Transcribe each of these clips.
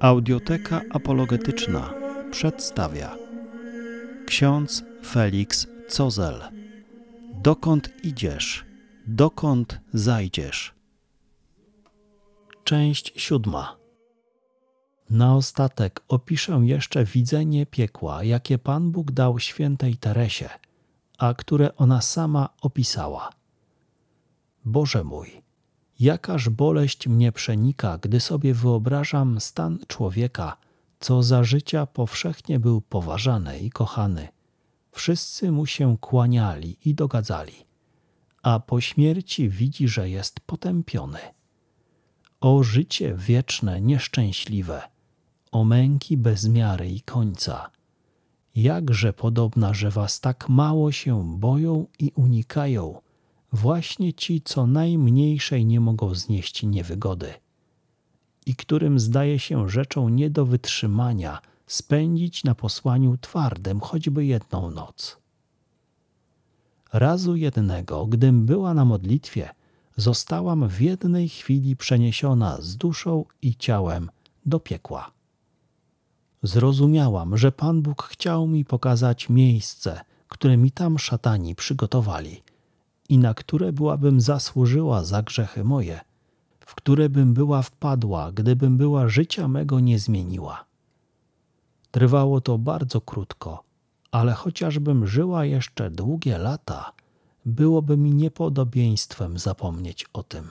Audioteka apologetyczna przedstawia ksiądz Felix Cozel. Dokąd idziesz? Dokąd zajdziesz? Część siódma. Na ostatek opiszę jeszcze widzenie piekła, jakie Pan Bóg dał świętej Teresie, a które ona sama opisała. Boże mój, Jakaż boleść mnie przenika, gdy sobie wyobrażam stan człowieka, co za życia powszechnie był poważany i kochany. Wszyscy mu się kłaniali i dogadzali, a po śmierci widzi, że jest potępiony. O życie wieczne, nieszczęśliwe, o męki bez miary i końca. Jakże podobna, że was tak mało się boją i unikają, właśnie ci, co najmniejszej nie mogą znieść niewygody i którym zdaje się rzeczą nie do wytrzymania spędzić na posłaniu twardym choćby jedną noc. Razu jednego, gdym była na modlitwie, zostałam w jednej chwili przeniesiona z duszą i ciałem do piekła. Zrozumiałam, że Pan Bóg chciał mi pokazać miejsce, które mi tam szatani przygotowali – i na które byłabym zasłużyła za grzechy moje, w które bym była wpadła, gdybym była życia mego nie zmieniła. Trwało to bardzo krótko, ale chociażbym żyła jeszcze długie lata, byłoby mi niepodobieństwem zapomnieć o tym.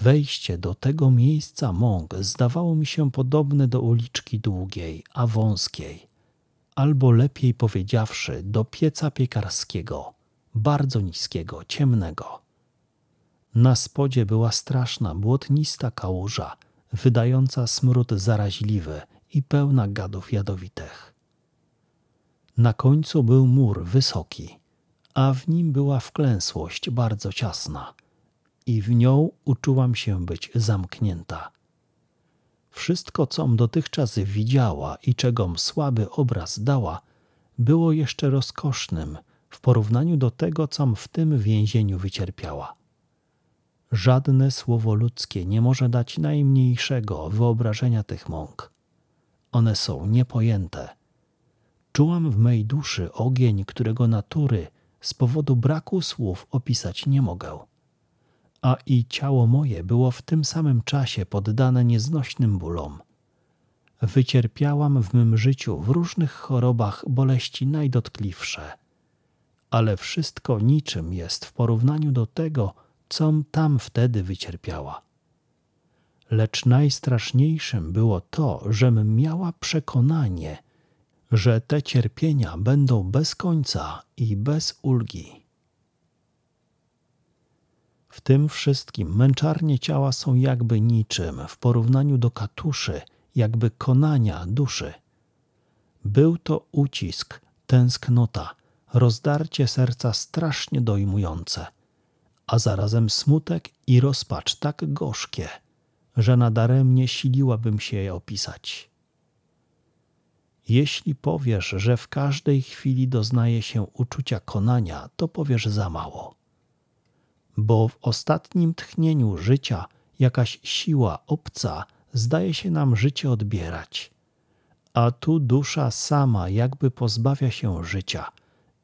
Wejście do tego miejsca mąk zdawało mi się podobne do uliczki długiej, a wąskiej, albo lepiej powiedziawszy, do pieca piekarskiego – bardzo niskiego, ciemnego. Na spodzie była straszna, błotnista kałuża, wydająca smród zaraźliwy i pełna gadów jadowitych. Na końcu był mur wysoki, a w nim była wklęsłość bardzo ciasna i w nią uczułam się być zamknięta. Wszystko, com dotychczas widziała i czegom słaby obraz dała, było jeszcze rozkosznym w porównaniu do tego, com w tym więzieniu wycierpiała. Żadne słowo ludzkie nie może dać najmniejszego wyobrażenia tych mąk. One są niepojęte. Czułam w mej duszy ogień, którego natury z powodu braku słów opisać nie mogę. A i ciało moje było w tym samym czasie poddane nieznośnym bólom. Wycierpiałam w mym życiu w różnych chorobach boleści najdotkliwsze – ale wszystko niczym jest w porównaniu do tego, com tam wtedy wycierpiała. Lecz najstraszniejszym było to, żem miała przekonanie, że te cierpienia będą bez końca i bez ulgi. W tym wszystkim męczarnie ciała są jakby niczym w porównaniu do katuszy, jakby konania duszy. Był to ucisk, tęsknota – rozdarcie serca strasznie dojmujące, a zarazem smutek i rozpacz tak gorzkie, że nadaremnie siliłabym się je opisać. Jeśli powiesz, że w każdej chwili doznaje się uczucia konania, to powiesz za mało. Bo w ostatnim tchnieniu życia jakaś siła obca zdaje się nam życie odbierać. A tu dusza sama jakby pozbawia się życia,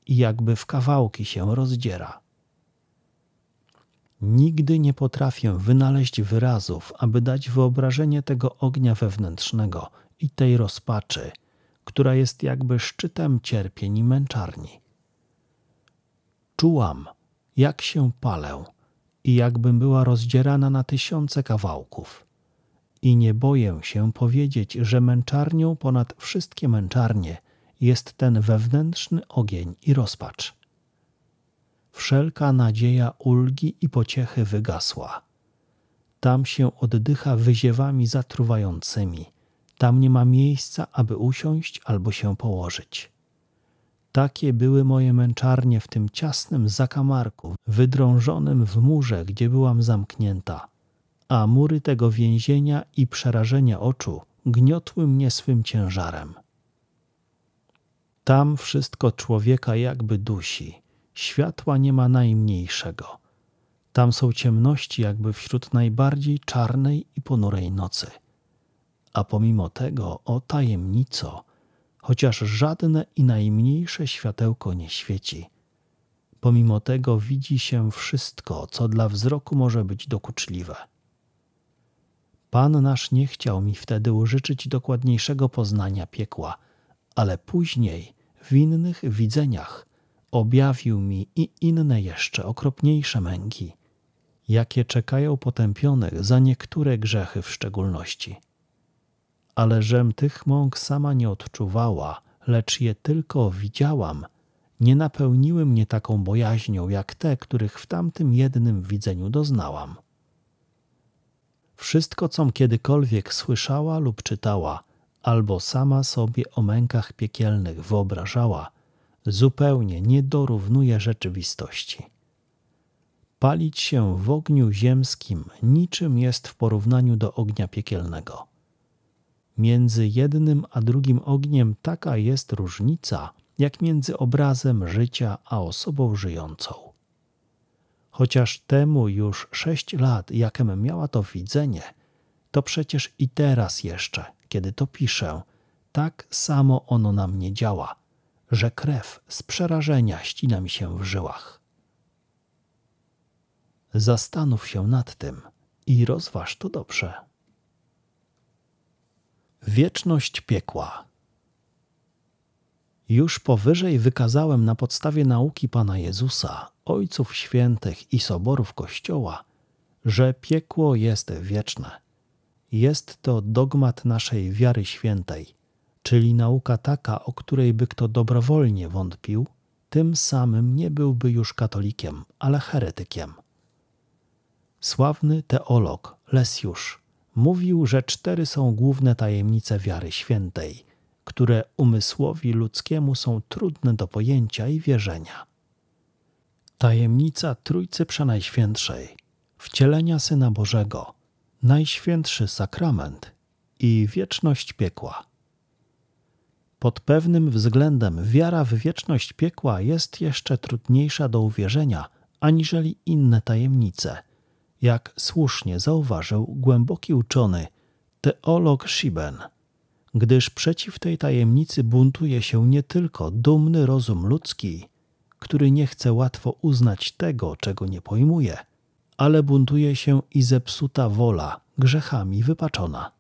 i jakby w kawałki się rozdziera. Nigdy nie potrafię wynaleźć wyrazów, aby dać wyobrażenie tego ognia wewnętrznego i tej rozpaczy, która jest jakby szczytem cierpień i męczarni. Czułam, jak się palę i jakbym była rozdzierana na tysiące kawałków. I nie boję się powiedzieć, że męczarnią ponad wszystkie męczarnie jest ten wewnętrzny ogień i rozpacz. Wszelka nadzieja ulgi i pociechy wygasła. Tam się oddycha wyziewami zatruwającymi. Tam nie ma miejsca, aby usiąść albo się położyć. Takie były moje męczarnie w tym ciasnym zakamarku, wydrążonym w murze, gdzie byłam zamknięta. A mury tego więzienia i przerażenia oczu gniotły mnie swym ciężarem. Tam wszystko człowieka jakby dusi, światła nie ma najmniejszego. Tam są ciemności jakby wśród najbardziej czarnej i ponurej nocy. A pomimo tego, o tajemnico, chociaż żadne i najmniejsze światełko nie świeci. Pomimo tego widzi się wszystko, co dla wzroku może być dokuczliwe. Pan nasz nie chciał mi wtedy użyczyć dokładniejszego poznania piekła, ale później w innych widzeniach objawił mi i inne jeszcze okropniejsze męki, jakie czekają potępionych za niektóre grzechy w szczególności. Ale żem tych mąk sama nie odczuwała, lecz je tylko widziałam, nie napełniły mnie taką bojaźnią jak te, których w tamtym jednym widzeniu doznałam. Wszystko, com kiedykolwiek słyszała lub czytała, albo sama sobie o mękach piekielnych wyobrażała, zupełnie nie dorównuje rzeczywistości. Palić się w ogniu ziemskim niczym jest w porównaniu do ognia piekielnego. Między jednym a drugim ogniem taka jest różnica, jak między obrazem życia a osobą żyjącą. Chociaż temu już sześć lat, jakem miała to widzenie, to przecież i teraz jeszcze kiedy to piszę, tak samo ono na mnie działa, że krew z przerażenia ścina mi się w żyłach. Zastanów się nad tym i rozważ to dobrze. Wieczność piekła. Już powyżej wykazałem na podstawie nauki Pana Jezusa, Ojców Świętych i Soborów Kościoła, że piekło jest wieczne jest to dogmat naszej wiary świętej, czyli nauka taka, o której by kto dobrowolnie wątpił, tym samym nie byłby już katolikiem, ale heretykiem. Sławny teolog Lesiusz mówił, że cztery są główne tajemnice wiary świętej, które umysłowi ludzkiemu są trudne do pojęcia i wierzenia. Tajemnica Trójcy Przenajświętszej, wcielenia Syna Bożego – Najświętszy Sakrament i Wieczność Piekła. Pod pewnym względem wiara w wieczność piekła jest jeszcze trudniejsza do uwierzenia aniżeli inne tajemnice, jak słusznie zauważył głęboki uczony, teolog Schiben, gdyż przeciw tej tajemnicy buntuje się nie tylko dumny rozum ludzki, który nie chce łatwo uznać tego, czego nie pojmuje – ale buntuje się i zepsuta wola, grzechami wypaczona.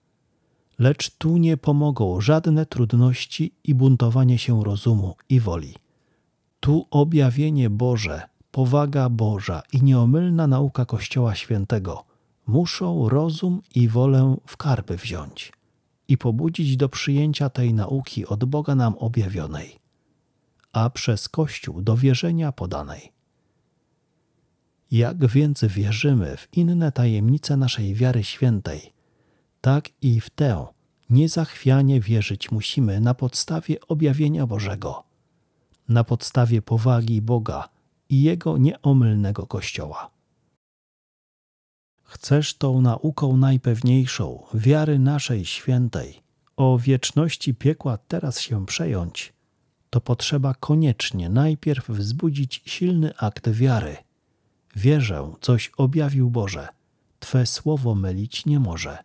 Lecz tu nie pomogą żadne trudności i buntowanie się rozumu i woli. Tu objawienie Boże, powaga Boża i nieomylna nauka Kościoła Świętego muszą rozum i wolę w karby wziąć i pobudzić do przyjęcia tej nauki od Boga nam objawionej, a przez Kościół do wierzenia podanej. Jak więc wierzymy w inne tajemnice naszej wiary świętej, tak i w tę niezachwianie wierzyć musimy na podstawie objawienia Bożego, na podstawie powagi Boga i Jego nieomylnego Kościoła. Chcesz tą nauką najpewniejszą, wiary naszej świętej, o wieczności piekła teraz się przejąć, to potrzeba koniecznie najpierw wzbudzić silny akt wiary – Wierzę, coś objawił Boże. Twe słowo mylić nie może.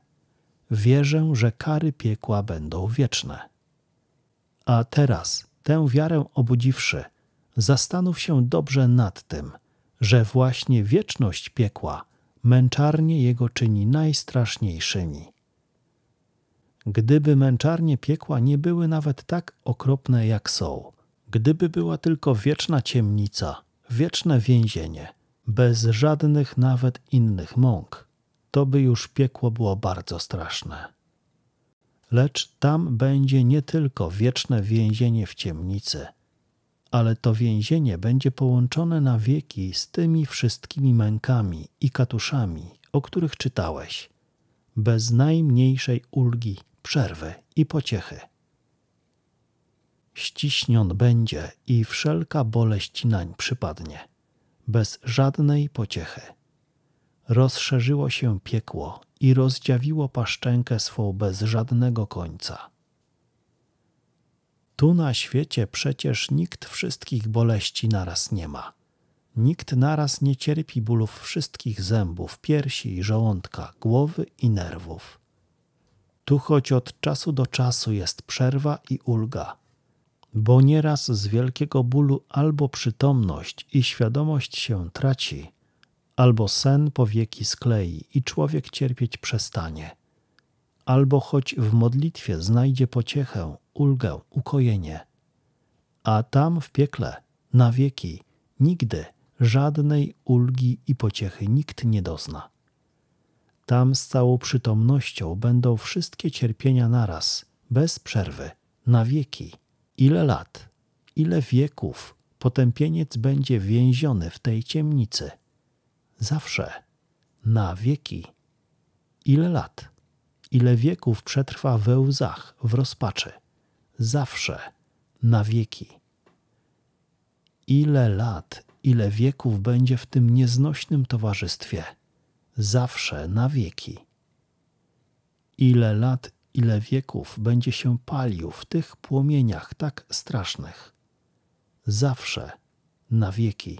Wierzę, że kary piekła będą wieczne. A teraz, tę wiarę obudziwszy, zastanów się dobrze nad tym, że właśnie wieczność piekła męczarnie jego czyni najstraszniejszymi. Gdyby męczarnie piekła nie były nawet tak okropne jak są, gdyby była tylko wieczna ciemnica, wieczne więzienie – bez żadnych nawet innych mąk. To by już piekło było bardzo straszne. Lecz tam będzie nie tylko wieczne więzienie w ciemnicy, ale to więzienie będzie połączone na wieki z tymi wszystkimi mękami i katuszami, o których czytałeś, bez najmniejszej ulgi, przerwy i pociechy ściśnion będzie i wszelka boleść nań przypadnie bez żadnej pociechy. Rozszerzyło się piekło i rozdziawiło paszczękę swą bez żadnego końca. Tu na świecie przecież nikt wszystkich boleści naraz nie ma. Nikt naraz nie cierpi bólów wszystkich zębów, piersi i żołądka, głowy i nerwów. Tu choć od czasu do czasu jest przerwa i ulga – bo nieraz z wielkiego bólu albo przytomność i świadomość się traci, albo sen powieki sklei i człowiek cierpieć przestanie, albo choć w modlitwie znajdzie pociechę, ulgę, ukojenie, a tam w piekle na wieki nigdy żadnej ulgi i pociechy nikt nie dozna. Tam z całą przytomnością będą wszystkie cierpienia naraz, bez przerwy, na wieki ile lat, ile wieków potępieniec będzie więziony w tej ciemnicy? Zawsze, na wieki. Ile lat, ile wieków przetrwa we łzach, w rozpaczy? Zawsze, na wieki. Ile lat, ile wieków będzie w tym nieznośnym towarzystwie? Zawsze, na wieki ile lat, ile wieków będzie się palił w tych płomieniach tak strasznych. Zawsze, na wieki.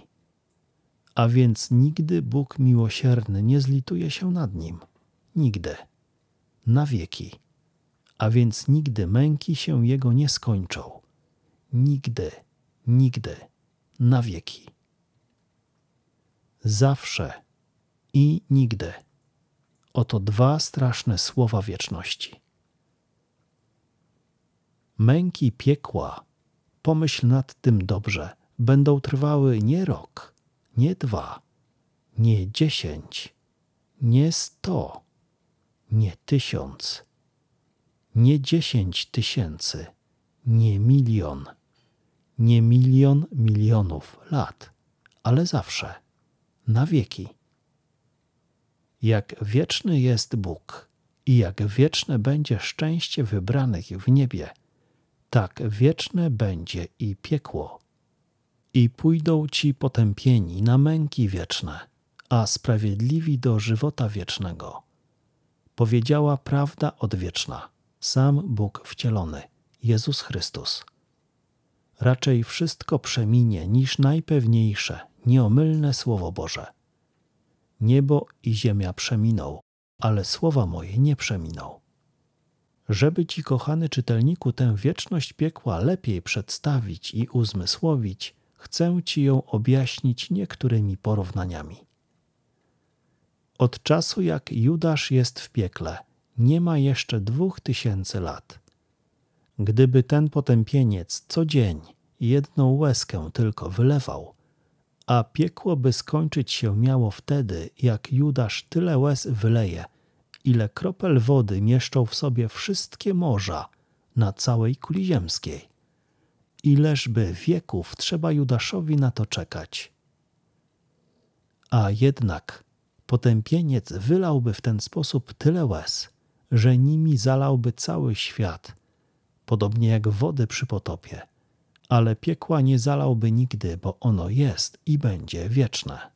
A więc nigdy Bóg miłosierny nie zlituje się nad nim. Nigdy. Na wieki. A więc nigdy męki się jego nie skończą. Nigdy, nigdy, na wieki. Zawsze i nigdy. Oto dwa straszne słowa wieczności męki piekła, pomyśl nad tym dobrze, będą trwały nie rok, nie dwa, nie dziesięć, nie sto, nie tysiąc, nie dziesięć tysięcy, nie milion, nie milion milionów lat, ale zawsze, na wieki. Jak wieczny jest Bóg i jak wieczne będzie szczęście wybranych w niebie – tak wieczne będzie i piekło. I pójdą ci potępieni na męki wieczne, a sprawiedliwi do żywota wiecznego. Powiedziała prawda odwieczna, sam Bóg wcielony, Jezus Chrystus. Raczej wszystko przeminie niż najpewniejsze, nieomylne Słowo Boże. Niebo i ziemia przeminą, ale słowa moje nie przeminą żeby Ci, kochany czytelniku, tę wieczność piekła lepiej przedstawić i uzmysłowić, chcę Ci ją objaśnić niektórymi porównaniami. Od czasu jak Judasz jest w piekle, nie ma jeszcze dwóch tysięcy lat. Gdyby ten potępieniec co dzień jedną łezkę tylko wylewał, a piekło by skończyć się miało wtedy, jak Judasz tyle łez wyleje, ile kropel wody mieszczą w sobie wszystkie morza na całej kuli ziemskiej. Ileżby wieków trzeba Judaszowi na to czekać. A jednak potępieniec wylałby w ten sposób tyle łez, że nimi zalałby cały świat, podobnie jak wody przy potopie, ale piekła nie zalałby nigdy, bo ono jest i będzie wieczne.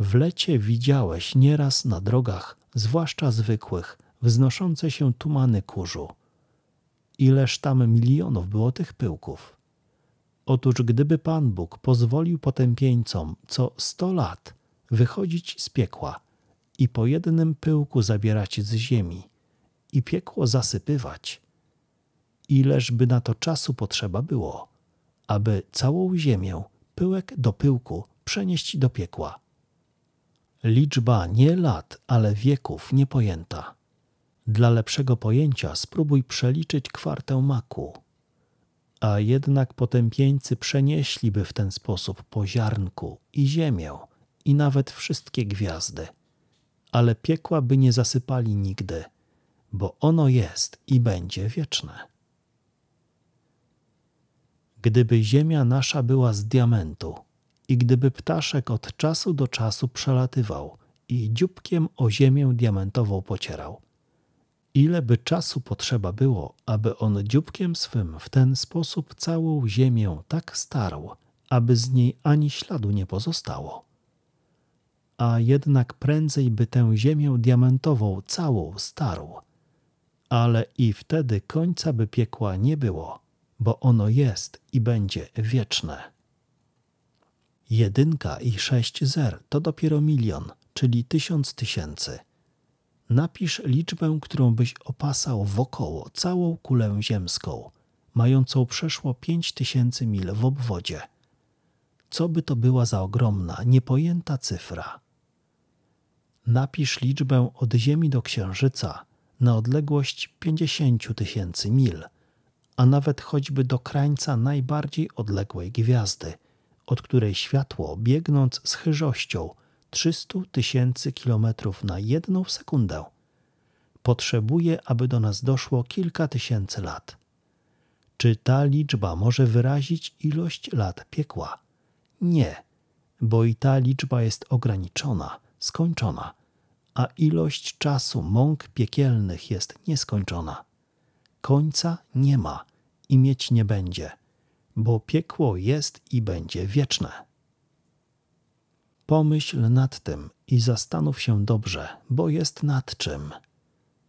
W lecie widziałeś nieraz na drogach zwłaszcza zwykłych, wznoszące się tumany kurzu. Ileż tam milionów było tych pyłków? Otóż gdyby Pan Bóg pozwolił potępieńcom co sto lat wychodzić z piekła i po jednym pyłku zabierać z ziemi i piekło zasypywać, ileż by na to czasu potrzeba było, aby całą ziemię pyłek do pyłku przenieść do piekła – Liczba nie lat, ale wieków niepojęta. Dla lepszego pojęcia spróbuj przeliczyć kwartę maku. A jednak potępieńcy przenieśliby w ten sposób po ziarnku i ziemię i nawet wszystkie gwiazdy. Ale piekła by nie zasypali nigdy, bo ono jest i będzie wieczne. Gdyby ziemia nasza była z diamentu – i gdyby ptaszek od czasu do czasu przelatywał i dzióbkiem o ziemię diamentową pocierał. Ile by czasu potrzeba było, aby on dzióbkiem swym w ten sposób całą ziemię tak starł, aby z niej ani śladu nie pozostało. A jednak prędzej by tę ziemię diamentową całą starł. Ale i wtedy końca by piekła nie było, bo ono jest i będzie wieczne. Jedynka i sześć zer to dopiero milion, czyli tysiąc tysięcy. Napisz liczbę, którą byś opasał wokoło całą kulę ziemską, mającą przeszło pięć tysięcy mil w obwodzie. Co by to była za ogromna, niepojęta cyfra? Napisz liczbę od Ziemi do Księżyca na odległość pięćdziesięciu tysięcy mil, a nawet choćby do krańca najbardziej odległej gwiazdy – od której światło, biegnąc z chyżością 300 tysięcy kilometrów na jedną sekundę, potrzebuje, aby do nas doszło kilka tysięcy lat. Czy ta liczba może wyrazić ilość lat piekła? Nie, bo i ta liczba jest ograniczona, skończona, a ilość czasu mąk piekielnych jest nieskończona. Końca nie ma i mieć nie będzie – bo piekło jest i będzie wieczne. Pomyśl nad tym i zastanów się dobrze, bo jest nad czym.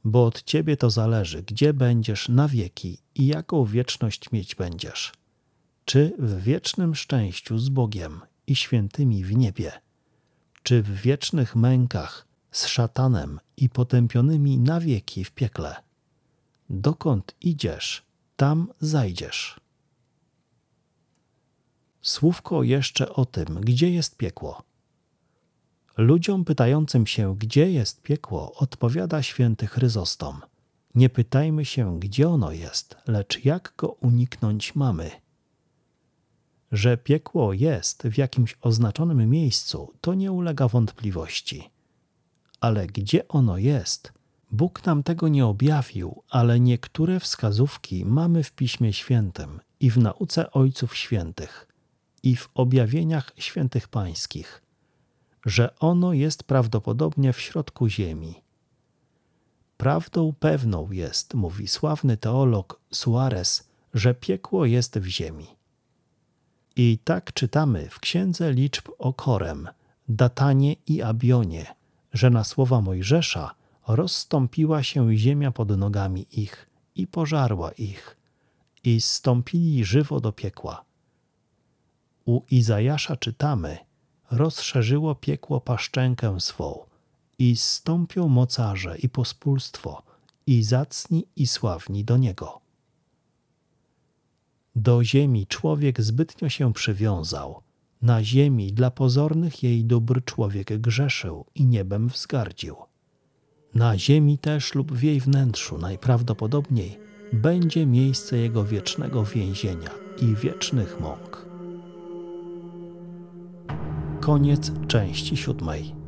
Bo od ciebie to zależy, gdzie będziesz na wieki i jaką wieczność mieć będziesz. Czy w wiecznym szczęściu z Bogiem i świętymi w niebie, czy w wiecznych mękach z szatanem i potępionymi na wieki w piekle. Dokąd idziesz, tam zajdziesz. Słówko jeszcze o tym, gdzie jest piekło. Ludziom pytającym się, gdzie jest piekło, odpowiada święty Chryzostom. Nie pytajmy się, gdzie ono jest, lecz jak go uniknąć mamy. Że piekło jest w jakimś oznaczonym miejscu, to nie ulega wątpliwości. Ale gdzie ono jest? Bóg nam tego nie objawił, ale niektóre wskazówki mamy w Piśmie Świętym i w nauce Ojców Świętych – i w objawieniach świętych pańskich, że ono jest prawdopodobnie w środku ziemi. Prawdą pewną jest, mówi sławny teolog Suarez, że piekło jest w ziemi. I tak czytamy w Księdze Liczb o Korem, Datanie i Abionie, że na słowa Mojżesza rozstąpiła się ziemia pod nogami ich i pożarła ich, i stąpili żywo do piekła. U Izajasza czytamy: Rozszerzyło piekło paszczękę swą, i zstąpią mocarze i pospólstwo, i zacni i sławni do niego. Do ziemi człowiek zbytnio się przywiązał. Na ziemi dla pozornych jej dóbr człowiek grzeszył i niebem wzgardził. Na ziemi też lub w jej wnętrzu najprawdopodobniej będzie miejsce jego wiecznego więzienia i wiecznych mąk koniec części siódmej.